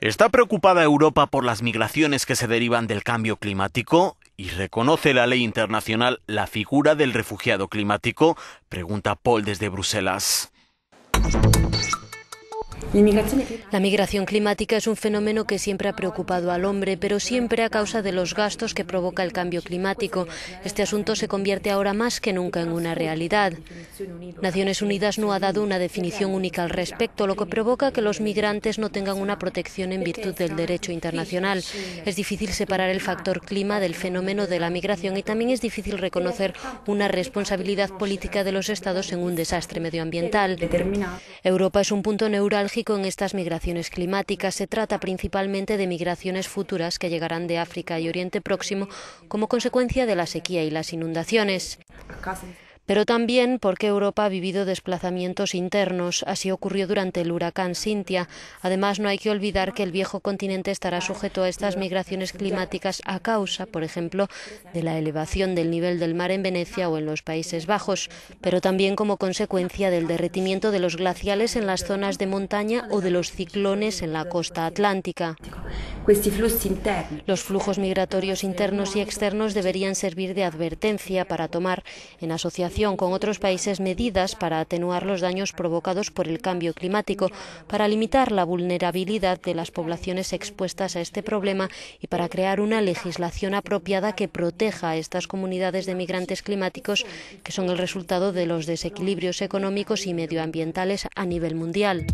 ¿Está preocupada Europa por las migraciones que se derivan del cambio climático? ¿Y reconoce la ley internacional la figura del refugiado climático? Pregunta Paul desde Bruselas. La migración climática es un fenómeno que siempre ha preocupado al hombre, pero siempre a causa de los gastos que provoca el cambio climático. Este asunto se convierte ahora más que nunca en una realidad. Naciones Unidas no ha dado una definición única al respecto, lo que provoca que los migrantes no tengan una protección en virtud del derecho internacional. Es difícil separar el factor clima del fenómeno de la migración y también es difícil reconocer una responsabilidad política de los estados en un desastre medioambiental. Europa es un punto neural en estas migraciones climáticas. Se trata principalmente de migraciones futuras que llegarán de África y Oriente Próximo como consecuencia de la sequía y las inundaciones pero también porque Europa ha vivido desplazamientos internos. Así ocurrió durante el huracán Cynthia. Además, no hay que olvidar que el viejo continente estará sujeto a estas migraciones climáticas a causa, por ejemplo, de la elevación del nivel del mar en Venecia o en los Países Bajos, pero también como consecuencia del derretimiento de los glaciales en las zonas de montaña o de los ciclones en la costa atlántica. Los flujos migratorios internos y externos deberían servir de advertencia para tomar, en asociación con otros países, medidas para atenuar los daños provocados por el cambio climático, para limitar la vulnerabilidad de las poblaciones expuestas a este problema y para crear una legislación apropiada que proteja a estas comunidades de migrantes climáticos que son el resultado de los desequilibrios económicos y medioambientales a nivel mundial.